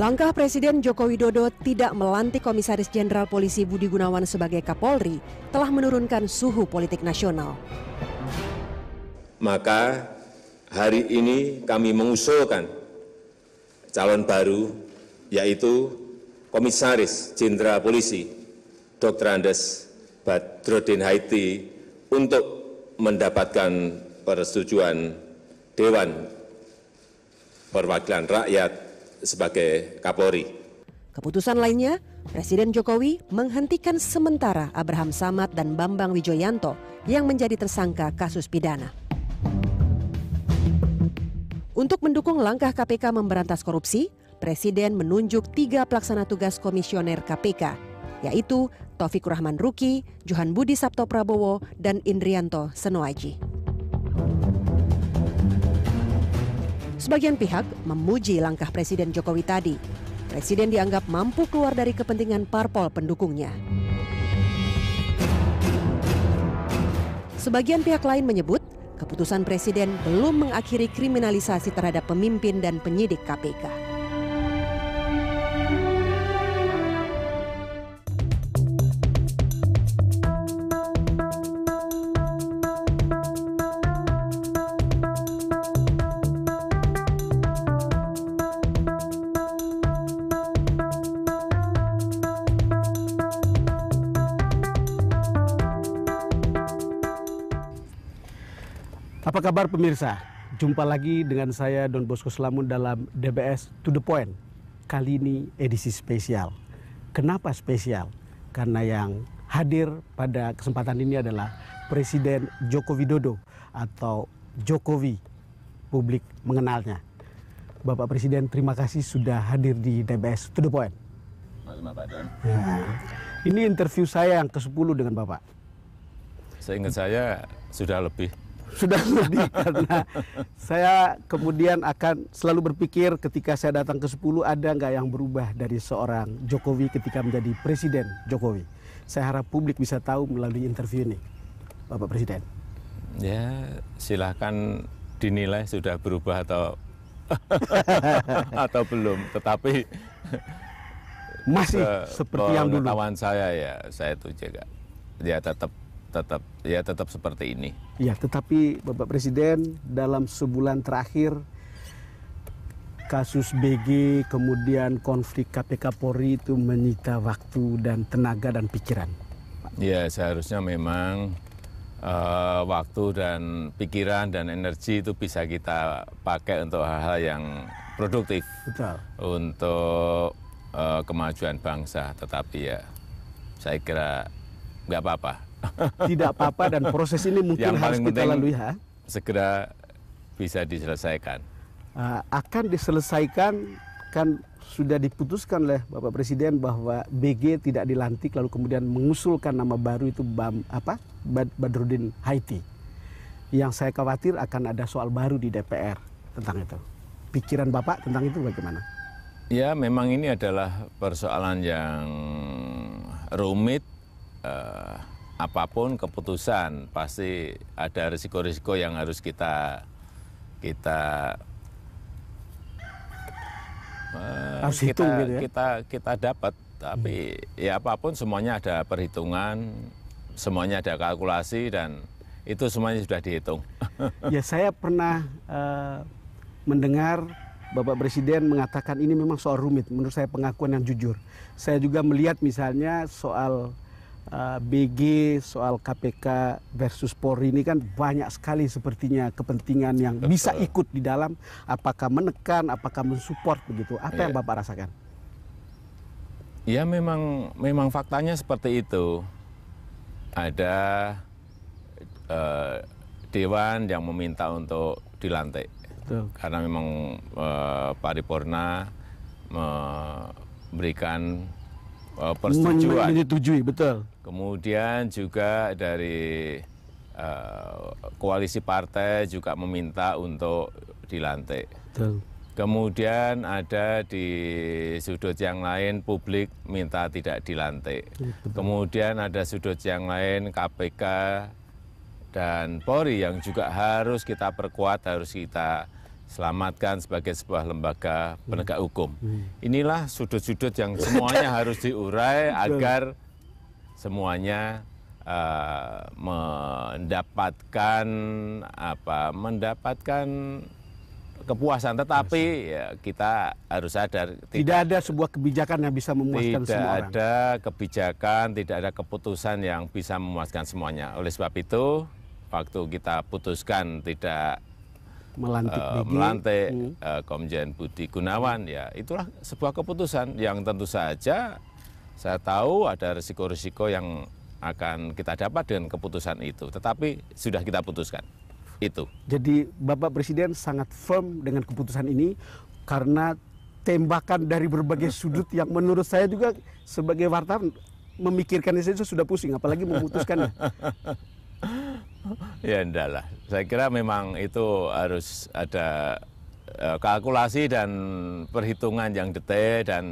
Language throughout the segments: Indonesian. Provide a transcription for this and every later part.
Langkah Presiden Joko Widodo tidak melantik Komisaris Jenderal Polisi Budi Gunawan sebagai Kapolri telah menurunkan suhu politik nasional. Maka hari ini kami mengusulkan calon baru yaitu Komisaris Jenderal Polisi Dr. Andes Badrodin Haiti untuk mendapatkan persetujuan Dewan Perwakilan Rakyat sebagai Kapolri. Keputusan lainnya, Presiden Jokowi menghentikan sementara Abraham Samad dan Bambang Wijoyanto yang menjadi tersangka kasus pidana. Untuk mendukung langkah KPK memberantas korupsi, Presiden menunjuk tiga pelaksana tugas komisioner KPK, yaitu Taufik Rahman Ruki, Johan Budi Sabto Prabowo, dan Indrianto Senoaji. Sebagian pihak memuji langkah Presiden Jokowi tadi. Presiden dianggap mampu keluar dari kepentingan parpol pendukungnya. Sebagian pihak lain menyebut keputusan Presiden belum mengakhiri kriminalisasi terhadap pemimpin dan penyidik KPK. Apa kabar pemirsa? Jumpa lagi dengan saya Don Bosco Selamun dalam DBS To The Point. Kali ini edisi spesial. Kenapa spesial? Karena yang hadir pada kesempatan ini adalah Presiden Joko Widodo atau Jokowi. Publik mengenalnya. Bapak Presiden, terima kasih sudah hadir di DBS To The Point. Terima Don. Ya. Ini interview saya yang ke-10 dengan Bapak. Seingat saya sudah lebih sudah sedih karena saya kemudian akan selalu berpikir ketika saya datang ke 10 ada nggak yang berubah dari seorang Jokowi ketika menjadi Presiden Jokowi. Saya harap publik bisa tahu melalui interview ini, Bapak Presiden. Ya silahkan dinilai sudah berubah atau atau belum. Tetapi masih seperti yang dulu. Pengetahuan saya ya saya itu jaga dia ya, tetap tetap ya tetap seperti ini. Ya, tetapi Bapak Presiden dalam sebulan terakhir kasus BG kemudian konflik KPK Polri itu menyita waktu dan tenaga dan pikiran. Ya, seharusnya memang uh, waktu dan pikiran dan energi itu bisa kita pakai untuk hal-hal yang produktif. Betul. Untuk uh, kemajuan bangsa, tetapi ya saya kira nggak apa-apa tidak apa-apa dan proses ini mungkin yang harus kita lalui ha? segera bisa diselesaikan uh, akan diselesaikan kan sudah diputuskan oleh Bapak Presiden bahwa BG tidak dilantik lalu kemudian mengusulkan nama baru itu Bam, apa Badrudin Haiti yang saya khawatir akan ada soal baru di DPR tentang itu pikiran Bapak tentang itu bagaimana ya memang ini adalah persoalan yang rumit uh, apapun keputusan pasti ada risiko-risiko yang harus kita kita eh, harus kita, hitung gitu ya. kita kita dapat tapi hmm. ya apapun semuanya ada perhitungan semuanya ada kalkulasi dan itu semuanya sudah dihitung ya saya pernah uh, mendengar Bapak Presiden mengatakan ini memang soal rumit menurut saya pengakuan yang jujur saya juga melihat misalnya soal Eh, BG soal KPK versus Polri ini kan banyak sekali sepertinya kepentingan yang Betul. bisa ikut di dalam apakah menekan, apakah mensupport begitu. Apa yeah. yang iya. Bapak rasakan? Ya memang memang faktanya seperti itu. Ada uh, dewan yang meminta untuk dilantik. Betul. Karena memang uh, paripurna memberikan Eh, persetujuan. Menyetujui, betul. Kemudian juga dari eh, koalisi partai juga meminta untuk dilantik. Betul. Kemudian ada di sudut yang lain publik minta tidak dilantik. Iya, betul. Kemudian ada sudut yang lain KPK dan Polri yang juga harus kita perkuat, harus kita selamatkan sebagai sebuah lembaga hmm. penegak hukum. Hmm. Inilah sudut-sudut yang semuanya harus diurai agar semuanya uh, mendapatkan apa mendapatkan kepuasan tetapi ya, kita harus sadar tidak, tidak ada sebuah kebijakan yang bisa memuaskan tidak semua orang. ada kebijakan tidak ada keputusan yang bisa memuaskan semuanya oleh sebab itu waktu kita putuskan tidak melantik uh, melantik hmm. uh, Komjen Budi Gunawan ya itulah sebuah keputusan yang tentu saja saya tahu ada risiko-risiko yang akan kita dapat dengan keputusan itu tetapi sudah kita putuskan itu jadi Bapak Presiden sangat firm dengan keputusan ini karena tembakan dari berbagai sudut yang menurut saya juga sebagai wartawan memikirkan itu sudah pusing apalagi memutuskannya ya enggak lah. Saya kira memang itu harus ada eh, kalkulasi dan perhitungan yang detail dan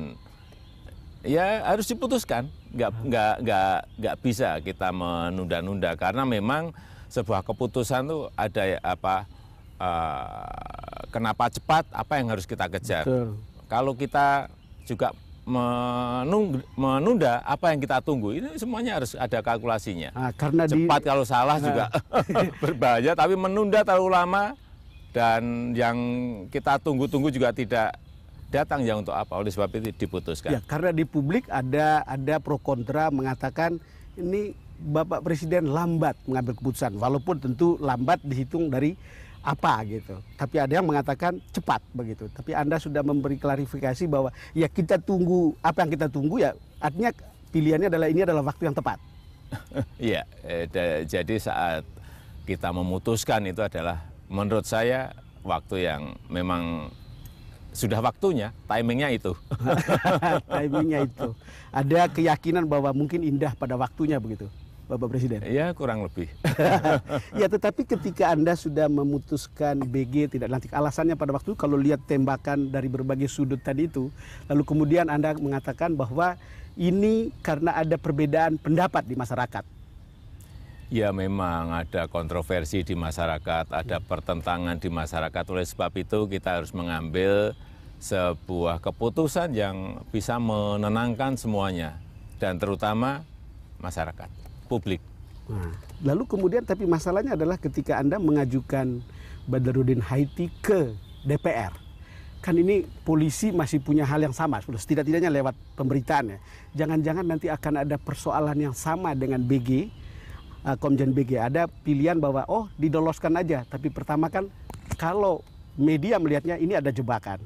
ya harus diputuskan nggak hmm. nggak nggak nggak bisa kita menunda-nunda karena memang sebuah keputusan tuh ada ya, apa uh, kenapa cepat apa yang harus kita kejar Betul. kalau kita juga menunda apa yang kita tunggu ini semuanya harus ada kalkulasinya. Nah, karena cepat di... kalau salah nah. juga berbahaya, tapi menunda terlalu lama dan yang kita tunggu-tunggu juga tidak datang ya untuk apa? Oleh sebab itu diputuskan. Ya, karena di publik ada ada pro kontra mengatakan ini Bapak Presiden lambat mengambil keputusan, walaupun tentu lambat dihitung dari apa gitu. Tapi ada yang mengatakan cepat begitu. Tapi Anda sudah memberi klarifikasi bahwa ya kita tunggu apa yang kita tunggu ya artinya pilihannya adalah ini adalah waktu yang tepat. Iya, eh, jadi saat kita memutuskan itu adalah menurut saya waktu yang memang sudah waktunya, timingnya itu. timingnya itu. Ada keyakinan bahwa mungkin indah pada waktunya begitu. Bapak Presiden? iya kurang lebih. ya, tetapi ketika Anda sudah memutuskan BG tidak lantik, alasannya pada waktu itu kalau lihat tembakan dari berbagai sudut tadi itu, lalu kemudian Anda mengatakan bahwa ini karena ada perbedaan pendapat di masyarakat. Ya memang ada kontroversi di masyarakat, ada pertentangan di masyarakat. Oleh sebab itu kita harus mengambil sebuah keputusan yang bisa menenangkan semuanya dan terutama masyarakat publik. Nah, lalu kemudian tapi masalahnya adalah ketika Anda mengajukan Badarudin Haiti ke DPR. Kan ini polisi masih punya hal yang sama, setidak-tidaknya lewat pemberitaan ya. Jangan-jangan nanti akan ada persoalan yang sama dengan BG, eh, Komjen BG. Ada pilihan bahwa, oh didoloskan aja. Tapi pertama kan kalau media melihatnya ini ada jebakan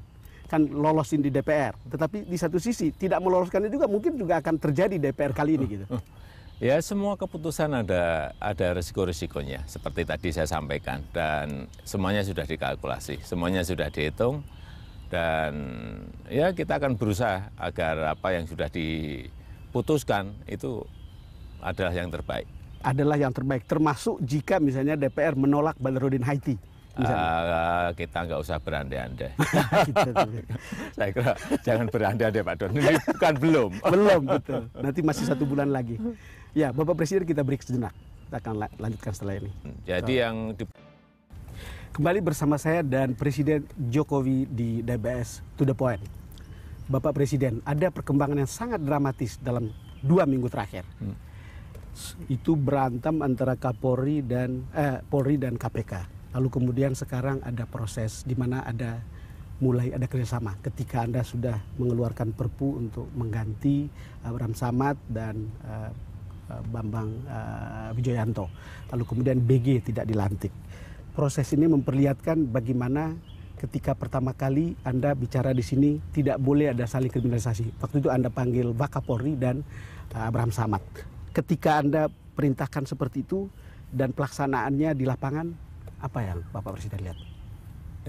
kan lolosin di DPR. Tetapi di satu sisi tidak meloloskannya juga mungkin juga akan terjadi DPR kali ini gitu. Ya semua keputusan ada ada risiko-risikonya seperti tadi saya sampaikan dan semuanya sudah dikalkulasi, semuanya sudah dihitung dan ya kita akan berusaha agar apa yang sudah diputuskan itu adalah yang terbaik. Adalah yang terbaik termasuk jika misalnya DPR menolak Balerudin Haiti. Uh, kita nggak usah berandai-andai. Gitu, gitu. Saya kira jangan berandai-andai Pak Don. Ini bukan belum. belum betul. Nanti masih satu bulan lagi. Ya, Bapak Presiden kita break sejenak. Kita akan lanjutkan setelah ini. Hmm, jadi so. yang di... Kembali bersama saya dan Presiden Jokowi di DBS To The Point. Bapak Presiden, ada perkembangan yang sangat dramatis dalam dua minggu terakhir. Hmm. Itu berantem antara Kapolri dan eh, Polri dan KPK. Lalu kemudian sekarang ada proses di mana ada mulai ada kerjasama ketika Anda sudah mengeluarkan perpu untuk mengganti Abraham Samad dan eh, Eh, Bambang uh, Lalu kemudian BG tidak dilantik. Proses ini memperlihatkan bagaimana ketika pertama kali Anda bicara di sini tidak boleh ada saling kriminalisasi. Waktu itu Anda panggil Wakapolri dan uh, Abraham Samad. Ketika Anda perintahkan seperti itu dan pelaksanaannya di lapangan, apa yang Bapak Presiden lihat?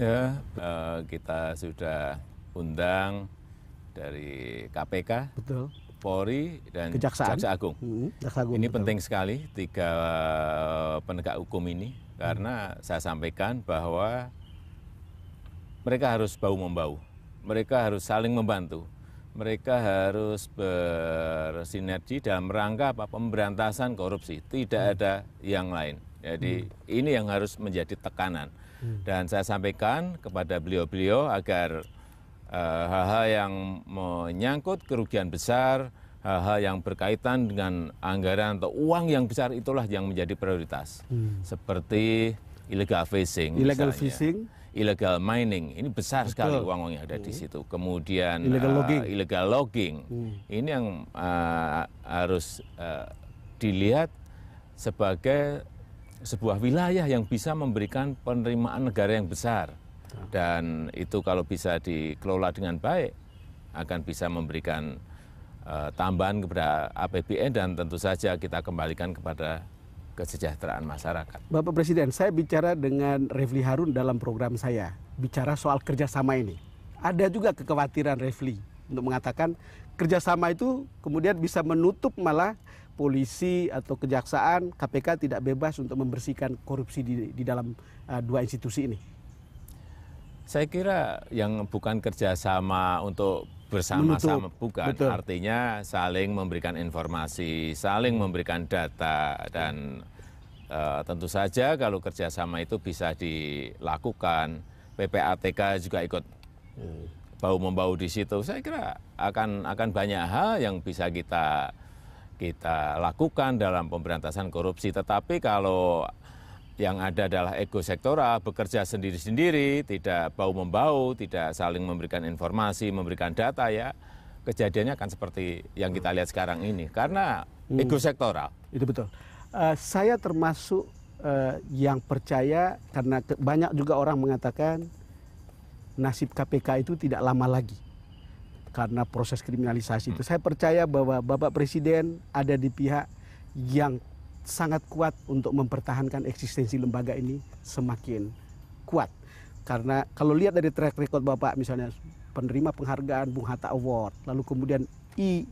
Ya, uh, kita sudah undang dari KPK. Betul. Polri dan Kejaksaan. Jaksa Agung. Hmm, Jaksa Agung. Ini betul. penting sekali tiga eh, penegak hukum ini karena hmm. saya sampaikan bahwa mereka harus bau membau, mereka harus saling membantu, mereka harus bersinergi dalam rangka apa pemberantasan korupsi. Tidak hmm. ada yang lain. Jadi hmm. ini yang harus menjadi tekanan. Hmm. Dan saya sampaikan kepada beliau-beliau agar Eh, hal-hal yang menyangkut kerugian besar, hal-hal yang berkaitan dengan anggaran atau uang yang besar itulah yang menjadi prioritas. Hmm. Seperti illegal fishing. Illegal misalnya. fishing. Illegal mining, ini besar Betul. sekali uang-uang yang ada hmm. di situ. Kemudian illegal uh, logging, illegal logging. Hmm. ini yang uh, harus uh, dilihat sebagai sebuah wilayah yang bisa memberikan penerimaan negara yang besar dan itu kalau bisa dikelola dengan baik akan bisa memberikan uh, tambahan kepada APBN dan tentu saja kita kembalikan kepada kesejahteraan masyarakat. Bapak Presiden, saya bicara dengan Refli Harun dalam program saya bicara soal kerjasama ini. Ada juga kekhawatiran Refli untuk mengatakan kerjasama itu kemudian bisa menutup malah polisi atau kejaksaan KPK tidak bebas untuk membersihkan korupsi di, di dalam uh, dua institusi ini. Saya kira yang bukan kerjasama untuk bersama-sama bukan Betul. artinya saling memberikan informasi, saling memberikan data dan uh, tentu saja kalau kerjasama itu bisa dilakukan. PPATK juga ikut bau membau di situ. Saya kira akan akan banyak hal yang bisa kita kita lakukan dalam pemberantasan korupsi. Tetapi kalau yang ada adalah ego sektoral, bekerja sendiri-sendiri, tidak bau-membau, tidak saling memberikan informasi, memberikan data ya. Kejadiannya akan seperti yang kita lihat sekarang ini karena hmm. ego sektoral. Itu betul. Uh, saya termasuk uh, yang percaya karena banyak juga orang mengatakan nasib KPK itu tidak lama lagi karena proses kriminalisasi hmm. itu. Saya percaya bahwa Bapak Presiden ada di pihak yang sangat kuat untuk mempertahankan eksistensi lembaga ini semakin kuat. Karena kalau lihat dari track record Bapak misalnya penerima penghargaan Bung Hatta Award, lalu kemudian e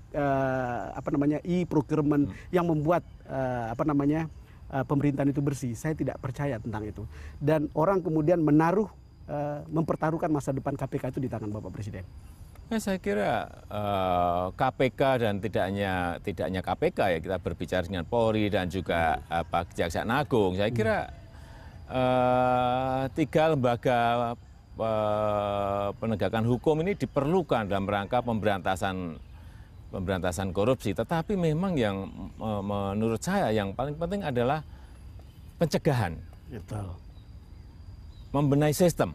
apa namanya e procurement hmm. yang membuat uh, apa namanya uh, pemerintahan itu bersih. Saya tidak percaya tentang itu. Dan orang kemudian menaruh uh, mempertaruhkan masa depan KPK itu di tangan Bapak Presiden. Ya, saya kira uh, eh, KPK dan tidaknya hanya KPK ya kita berbicara dengan Polri dan juga apa Kejaksaan Agung. Saya kira uh, tiga lembaga uh, penegakan hukum ini diperlukan dalam rangka pemberantasan pemberantasan korupsi. Tetapi memang yang uh, menurut saya yang paling penting adalah pencegahan, Betul. membenahi sistem.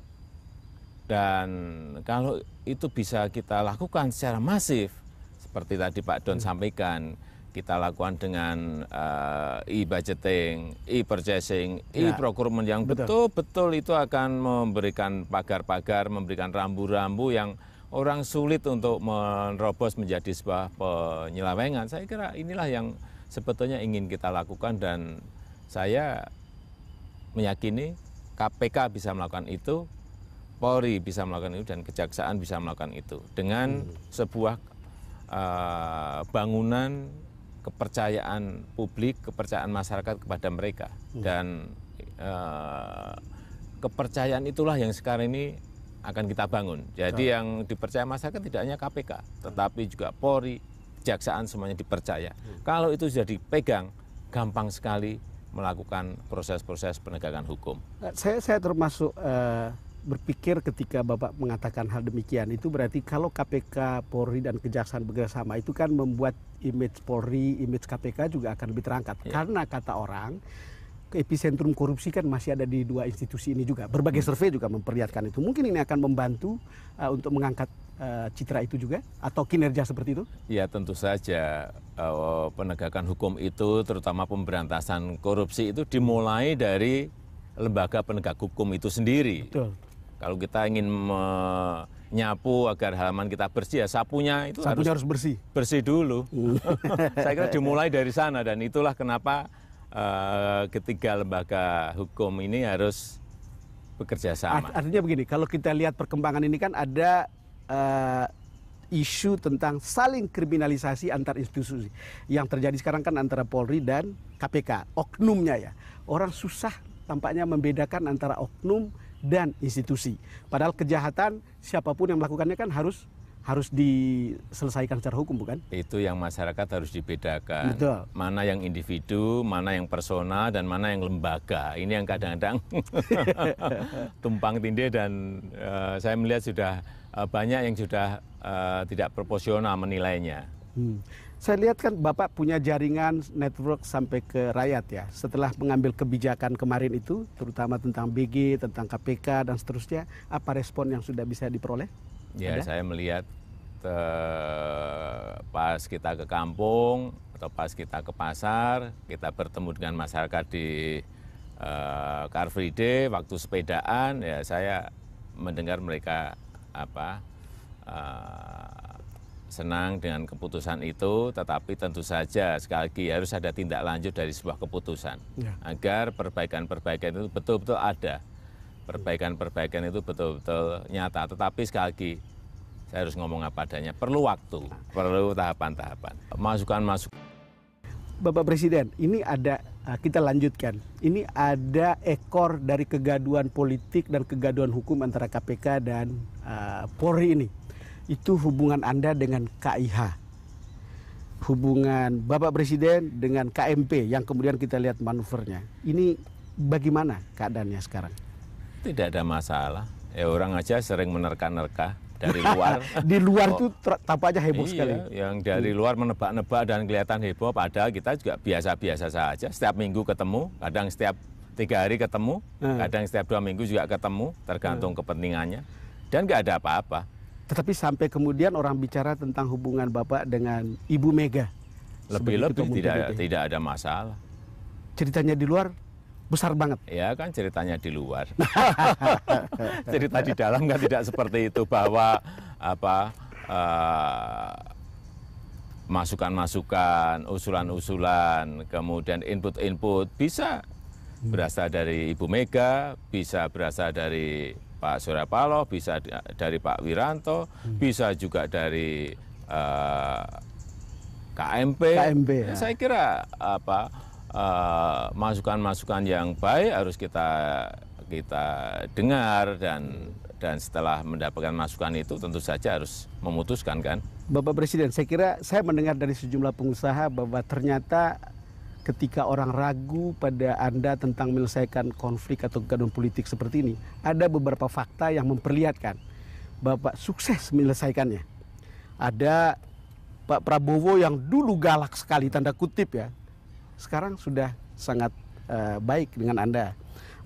Dan kalau itu bisa kita lakukan secara masif, seperti tadi Pak Don hmm. sampaikan, kita lakukan dengan uh, e-budgeting, e-purchasing, ya. e-procurement yang betul-betul itu akan memberikan pagar-pagar, memberikan rambu-rambu yang orang sulit untuk menerobos menjadi sebuah penyelewengan. Saya kira inilah yang sebetulnya ingin kita lakukan dan saya meyakini KPK bisa melakukan itu Polri bisa melakukan itu dan kejaksaan bisa melakukan itu dengan hmm. sebuah uh, bangunan kepercayaan publik, kepercayaan masyarakat kepada mereka hmm. dan uh, kepercayaan itulah yang sekarang ini akan kita bangun. Jadi yang dipercaya masyarakat tidak hanya KPK, tetapi juga Polri, kejaksaan semuanya dipercaya. Hmm. Kalau itu sudah dipegang, gampang sekali melakukan proses-proses penegakan hukum. Saya saya termasuk uh, berpikir ketika Bapak mengatakan hal demikian itu berarti kalau KPK, Polri dan Kejaksaan sama itu kan membuat image Polri, image KPK juga akan lebih terangkat. Yeah. Karena kata orang epicentrum korupsi kan masih ada di dua institusi ini juga. Berbagai hmm. survei juga memperlihatkan itu. Mungkin ini akan membantu uh, untuk mengangkat uh, citra itu juga atau kinerja seperti itu? Ya tentu saja uh, penegakan hukum itu terutama pemberantasan korupsi itu dimulai dari lembaga penegak hukum itu sendiri. Betul. Kalau kita ingin menyapu agar halaman kita bersih ya sapunya itu sapunya harus, harus bersih. Bersih dulu. Iya. Saya kira dimulai dari sana dan itulah kenapa uh, ketiga lembaga hukum ini harus bekerja sama. artinya begini, kalau kita lihat perkembangan ini kan ada uh, isu tentang saling kriminalisasi antar institusi yang terjadi sekarang kan antara Polri dan KPK, oknumnya ya. Orang susah tampaknya membedakan antara oknum dan institusi. Padahal kejahatan siapapun yang melakukannya kan harus harus diselesaikan secara hukum bukan? Itu yang masyarakat harus dibedakan. Betul. Mana yang individu, mana yang persona dan mana yang lembaga. Ini yang kadang-kadang tumpang tindih dan uh, saya melihat sudah uh, banyak yang sudah uh, tidak proporsional menilainya. Hmm. Saya lihat kan Bapak punya jaringan network sampai ke rakyat ya. Setelah mengambil kebijakan kemarin itu, terutama tentang BG, tentang KPK dan seterusnya, apa respon yang sudah bisa diperoleh? Ya, Ada? saya melihat eh, pas kita ke kampung atau pas kita ke pasar, kita bertemu dengan masyarakat di eh, Car Free Day, waktu sepedaan, ya saya mendengar mereka apa eh, senang dengan keputusan itu, tetapi tentu saja sekali lagi harus ada tindak lanjut dari sebuah keputusan ya. agar perbaikan-perbaikan itu betul-betul ada, perbaikan-perbaikan itu betul-betul nyata. Tetapi sekali lagi saya harus ngomong apa adanya. Perlu waktu, perlu tahapan-tahapan, masukan-masukan. Bapak Presiden, ini ada eh, kita lanjutkan. Ini ada ekor dari kegaduhan politik dan kegaduhan hukum antara KPK dan uh, Polri ini itu hubungan Anda dengan KIH. Hubungan Bapak Presiden dengan KMP yang kemudian kita lihat manuvernya. Ini bagaimana keadaannya sekarang? Tidak ada masalah. Ya orang aja sering menerka-nerka dari luar. di luar oh, tampaknya heboh iya, sekali. Yang dari luar menebak-nebak dan kelihatan heboh padahal kita juga biasa-biasa saja. Setiap minggu ketemu, kadang setiap tiga hari ketemu, hmm. kadang setiap dua minggu juga ketemu, tergantung hmm. kepentingannya. Dan nggak ada apa-apa tetapi sampai kemudian orang bicara tentang hubungan Bapak dengan Ibu Mega. Lebih-lebih tidak, tidak ada masalah. Ceritanya di luar besar banget. Ya kan ceritanya di luar. Cerita di dalam kan tidak seperti itu bahwa apa eh, masukan-masukan, usulan-usulan, kemudian input-input bisa berasal dari Ibu Mega, bisa berasal dari Pak Surya Paloh, bisa dari Pak Wiranto, hmm. bisa juga dari uh, eh, KMP. KMP ya. Saya kira apa eh, masukan-masukan uh, yang baik harus kita kita dengar dan dan setelah mendapatkan masukan itu tentu saja harus memutuskan kan. Bapak Presiden, saya kira saya mendengar dari sejumlah pengusaha bahwa ternyata ketika orang ragu pada Anda tentang menyelesaikan konflik atau kegaduhan politik seperti ini, ada beberapa fakta yang memperlihatkan Bapak sukses menyelesaikannya. Ada Pak Prabowo yang dulu galak sekali tanda kutip ya, sekarang sudah sangat uh, baik dengan Anda.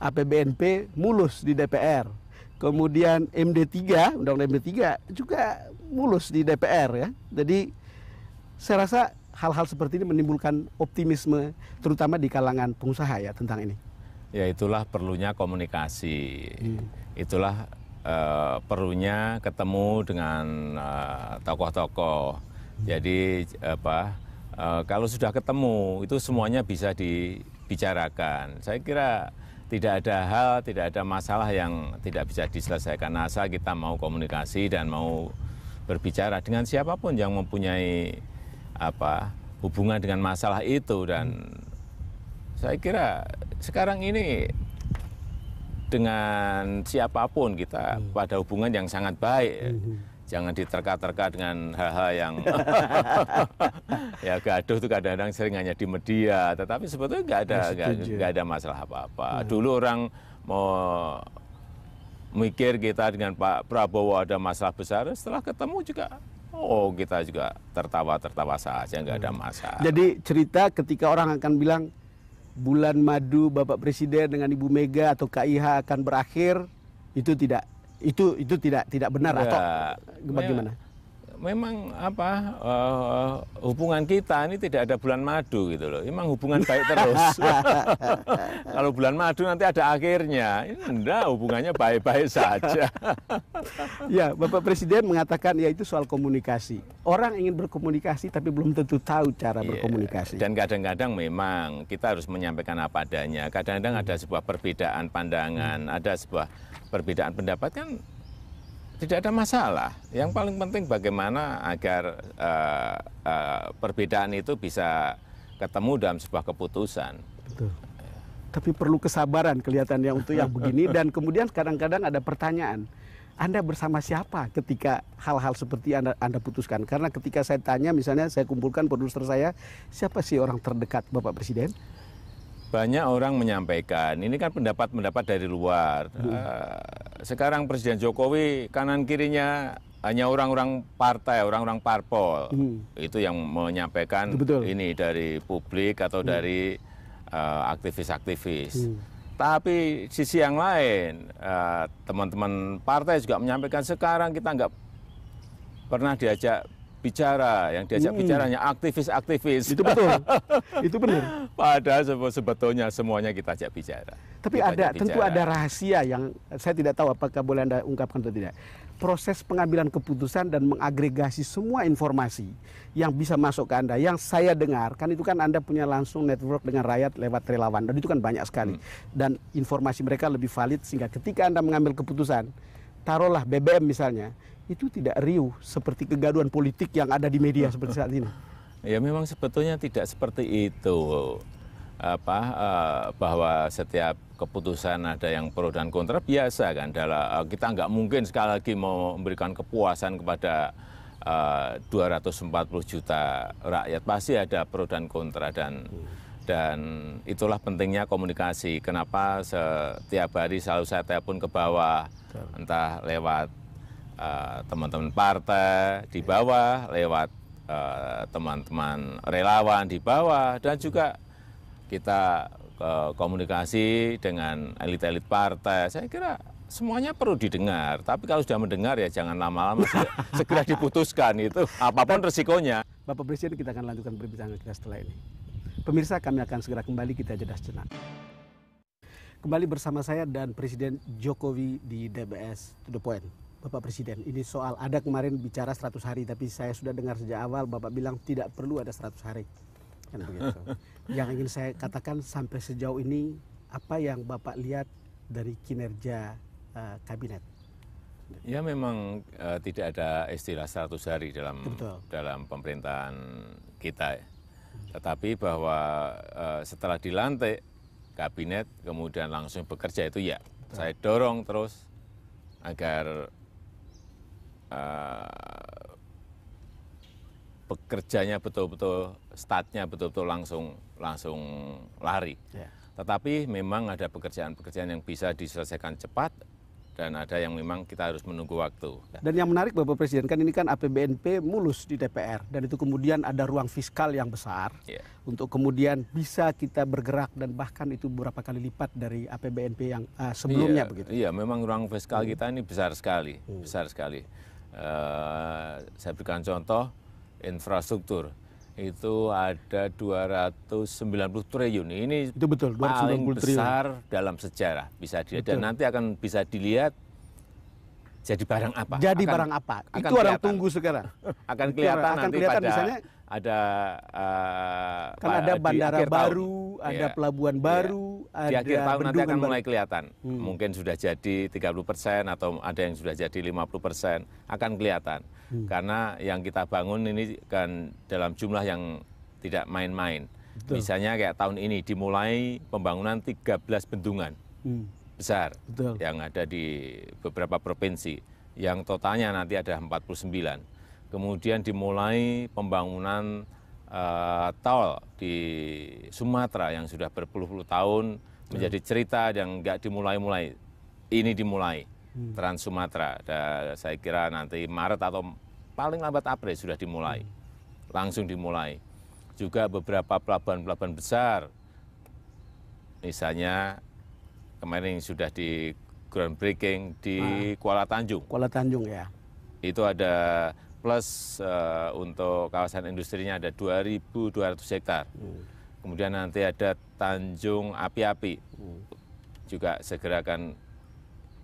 APBNP mulus di DPR. Kemudian MD3, Undang-Undang MD3 juga mulus di DPR ya. Jadi saya rasa hal-hal seperti ini menimbulkan optimisme terutama di kalangan pengusaha ya tentang ini. Ya itulah perlunya komunikasi. Hmm. Itulah uh, perlunya ketemu dengan eh, tokoh-tokoh. Uh, hmm. Jadi apa uh, kalau sudah ketemu itu semuanya bisa dibicarakan. Saya kira tidak ada hal, tidak ada masalah yang tidak bisa diselesaikan asal kita mau komunikasi dan mau berbicara dengan siapapun yang mempunyai apa hubungan dengan masalah itu dan saya kira sekarang ini dengan siapapun kita hmm. pada hubungan yang sangat baik. Hmm. Jangan diterka-terka dengan hal-hal yang ya gaduh itu kadang-kadang sering hanya di media, tetapi sebetulnya nggak ada nggak ada masalah apa-apa. Hmm. Dulu orang mau mikir kita dengan Pak Prabowo ada masalah besar, setelah ketemu juga Oh kita juga tertawa-tertawa saja, nggak ada masalah. Jadi cerita ketika orang akan bilang bulan madu Bapak Presiden dengan Ibu Mega atau KIH akan berakhir, itu tidak, itu itu tidak tidak benar ya, atau bagaimana? memang apa uh, hubungan kita ini tidak ada bulan madu gitu loh. Memang hubungan baik terus. Kalau bulan madu nanti ada akhirnya. Ini enggak, hubungannya baik-baik saja. ya, Bapak Presiden mengatakan ya itu soal komunikasi. Orang ingin berkomunikasi tapi belum tentu tahu cara yeah. berkomunikasi. Dan kadang-kadang memang kita harus menyampaikan apa adanya. Kadang-kadang hmm. ada sebuah perbedaan pandangan, hmm. ada sebuah perbedaan pendapat kan tidak ada masalah. Yang paling penting bagaimana agar uh, uh, perbedaan itu bisa ketemu dalam sebuah keputusan. Betul. Tapi perlu kesabaran kelihatannya untuk yang begini dan kemudian kadang-kadang ada pertanyaan. Anda bersama siapa ketika hal-hal seperti anda, anda putuskan? Karena ketika saya tanya, misalnya saya kumpulkan produser saya, siapa sih orang terdekat Bapak Presiden? banyak orang menyampaikan ini kan pendapat-pendapat dari luar. Iya. Eh, sekarang Presiden Jokowi kanan kirinya hanya orang-orang partai, orang-orang parpol hmm. itu yang menyampaikan Betul. ini dari publik atau hmm. dari eh, aktivis-aktivis. Uh, hmm. Tapi sisi yang lain, eh, teman-teman uh, teman -teman partai juga menyampaikan sekarang kita nggak pernah diajak bicara, yang diajak hmm. bicaranya aktivis-aktivis. Itu betul. itu benar. Padahal sebetulnya semuanya kita ajak bicara. Tapi kita ada tentu ada rahasia yang saya tidak tahu apakah boleh Anda ungkapkan atau tidak. Proses pengambilan keputusan dan mengagregasi semua informasi yang bisa masuk ke Anda, yang saya dengar, kan itu kan Anda punya langsung network dengan rakyat lewat relawan, dan itu kan banyak sekali. Hmm. Dan informasi mereka lebih valid sehingga ketika Anda mengambil keputusan, taruhlah BBM misalnya, itu tidak riuh seperti kegaduhan politik yang ada di media seperti saat ini. Ya memang sebetulnya tidak seperti itu apa eh, bahwa setiap keputusan ada yang pro dan kontra biasa kan dalam eh, kita nggak mungkin sekali lagi mau memberikan kepuasan kepada 240 eh, juta rakyat pasti ada pro dan kontra dan dan itulah pentingnya komunikasi kenapa setiap hari selalu saya telepon ke bawah entah lewat Eh, teman-teman partai di bawah, lewat eh, teman-teman uh, relawan di bawah, dan juga kita uh, komunikasi dengan elit-elit partai. Saya kira semuanya perlu didengar, tapi kalau sudah mendengar ya jangan lama-lama segera diputuskan itu apapun resikonya. Bapak Presiden kita akan lanjutkan perbincangan kita setelah ini. Pemirsa kami akan segera kembali kita jeda sejenak. Kembali bersama saya dan Presiden Jokowi di DBS to the point. Bapak Presiden. Ini soal ada kemarin bicara 100 hari tapi saya sudah dengar sejak awal Bapak bilang tidak perlu ada 100 hari. Kan begitu. yang ingin saya katakan sampai sejauh ini apa yang Bapak lihat dari kinerja uh, kabinet? Ya memang uh, tidak ada istilah 100 hari dalam dalam pemerintahan kita. Tetapi bahwa uh, setelah dilantik kabinet kemudian langsung bekerja itu ya Betul. saya dorong terus agar Bekerjanya eh, betul-betul startnya betul-betul langsung langsung lari. Yeah. Tetapi memang ada pekerjaan-pekerjaan yang bisa diselesaikan cepat dan ada yang memang kita harus menunggu waktu. Ya. Dan yang menarik Bapak Presiden kan ini kan APBNP mulus di DPR dan itu kemudian ada ruang fiskal yang besar yeah. untuk kemudian bisa kita bergerak dan bahkan itu beberapa kali lipat dari APBNP yang uh, sebelumnya yeah, begitu. Iya, yeah, memang ruang fiskal hmm. kita ini besar sekali, hmm. besar sekali. Eh, saya berikan contoh infrastruktur itu ada 290 triliun. Ini itu betul, paling besar triliun. dalam sejarah bisa dilihat betul. dan nanti akan bisa dilihat jadi barang apa? Jadi akan, barang apa? Akan itu orang tunggu sekarang. Akan kelihatan akan nanti kelihatan pada misalnya ada uh, kan ada bandara baru, tahun. ada yeah. pelabuhan baru, yeah. ada di akhir iya. Iya. tahun nanti akan mulai kelihatan. Hmm. Mungkin sudah jadi 30% atau ada yang sudah jadi 50% akan kelihatan. Hmm. Karena yang kita bangun ini kan dalam jumlah yang tidak main-main. Misalnya kayak tahun ini dimulai pembangunan 13 bendungan. Hmm besar Betul. yang ada di beberapa provinsi yang totalnya nanti ada 49. Kemudian dimulai pembangunan uh, tol di Sumatera yang sudah berpuluh-puluh tahun menjadi cerita yang nggak dimulai-mulai. Ini dimulai hmm. Trans Sumatera. Dan saya kira nanti Maret atau paling lambat April sudah dimulai. Hmm. Langsung dimulai. Juga beberapa pelabuhan-pelabuhan besar misalnya kemarin sudah di groundbreaking di nah, Kuala Tanjung. Kuala Tanjung ya. Itu ada plus uh, untuk kawasan industrinya ada 2.200 hektar. Hmm. Kemudian nanti ada Tanjung Api-Api. Hmm. Juga segera akan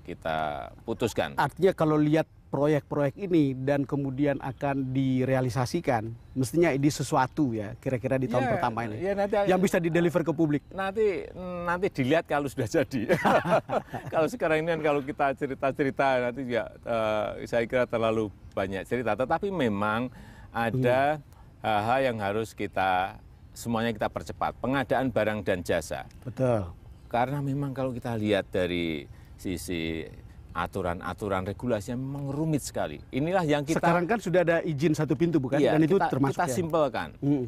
kita putuskan. Artinya kalau lihat proyek-proyek ini dan kemudian akan direalisasikan, mestinya ini sesuatu ya kira-kira di tahun yeah, pertama ini yeah, nanti, yang bisa di deliver ke publik. Nanti nanti dilihat kalau sudah jadi. kalau sekarang ini kan kalau kita cerita-cerita nanti ya uh, saya kira terlalu banyak cerita. Tetapi memang ada hmm. hal-hal yang harus kita semuanya kita percepat pengadaan barang dan jasa. Betul. Karena memang kalau kita lihat dari sisi aturan-aturan regulasinya memang rumit sekali. Inilah yang kita sekarang kan sudah ada izin satu pintu bukan? Iya, Dan itu kita, termasuk kita ya? simpelkan. Hmm.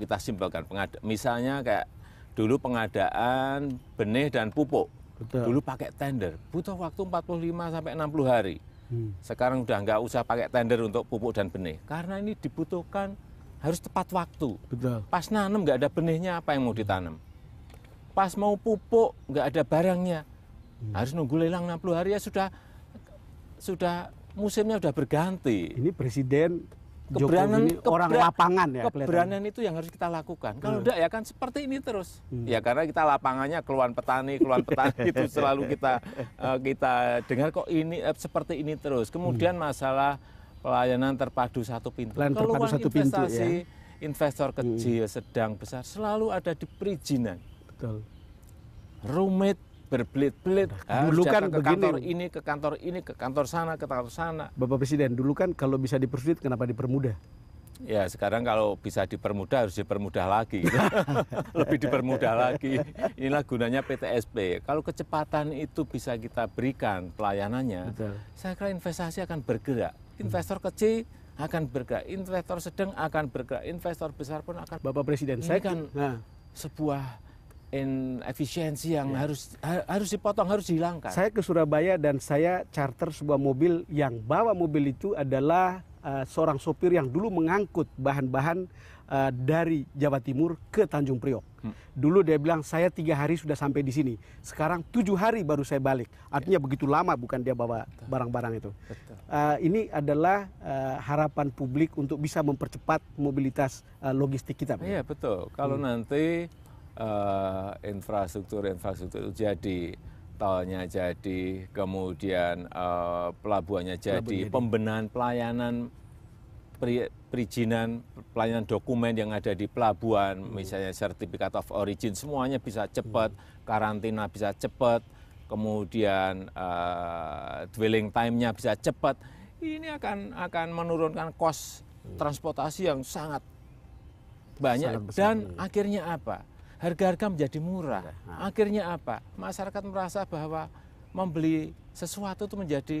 Kita simpelkan pengada misalnya kayak dulu pengadaan benih dan pupuk. Betul. Dulu pakai tender, butuh waktu 45 sampai 60 hari. Hmm. Sekarang udah nggak usah pakai tender untuk pupuk dan benih karena ini dibutuhkan harus tepat waktu. Betul. Pas nanam nggak ada benihnya apa yang mau ditanam? Pas mau pupuk nggak ada barangnya Hmm. harus nunggu lelang 60 hari ya sudah sudah musimnya sudah berganti. Ini presiden keberanian orang lapangan ya keberanian itu yang harus kita lakukan kalau hmm. ya kan seperti ini terus hmm. ya karena kita lapangannya keluhan petani keluhan petani itu selalu kita eh, kita dengar kok ini eh, seperti ini terus kemudian hmm. masalah pelayanan terpadu satu pintu pelayanan terpadu satu pintu ya investor kecil hmm. sedang besar selalu ada di perizinan betul rumit berbelit-belit nah, dulu kan ke begini. kantor ini ke kantor ini ke kantor sana ke kantor sana Bapak Presiden dulu kan kalau bisa dipersulit kenapa dipermudah Ya sekarang kalau bisa dipermudah harus dipermudah lagi, gitu. lebih dipermudah lagi. Inilah gunanya PTSP. Kalau kecepatan itu bisa kita berikan pelayanannya, Betul. saya kira investasi akan bergerak. Investor hmm. kecil akan bergerak, investor sedang akan bergerak, investor besar pun akan. Bapak Presiden, Ini saya kan nah. sebuah in inefisiensi yang yeah. harus ha, harus dipotong, harus dihilangkan. Saya ke Surabaya dan saya charter sebuah mobil yang bawa mobil itu adalah uh, seorang sopir yang dulu mengangkut bahan-bahan uh, dari Jawa Timur ke Tanjung Priok. Hmm. Dulu dia bilang saya tiga hari sudah sampai di sini. Sekarang tujuh hari baru saya balik. Artinya yeah. begitu lama bukan dia bawa barang-barang itu. Uh, ini adalah uh, harapan publik untuk bisa mempercepat mobilitas uh, logistik kita. Iya betul. Kalau hmm. nanti Eh, infrastruktur infrastruktur-infrastruktur jadi tolnya jadi, kemudian uh, pelabuhannya jadi, pembenahan pelayanan perizinan pelayanan dokumen yang ada di pelabuhan, hmm. misalnya sertifikat of origin, semuanya bisa cepat, hmm. karantina bisa cepat, kemudian uh, dwelling time-nya bisa cepat. Ini akan akan menurunkan kos hmm. transportasi yang sangat banyak sangat dan hmm. akhirnya apa? harga-harga menjadi murah. Iya, nah. Akhirnya apa? Masyarakat merasa bahwa membeli sesuatu itu menjadi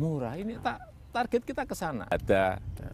murah. Ini tak target kita ke sana. Ada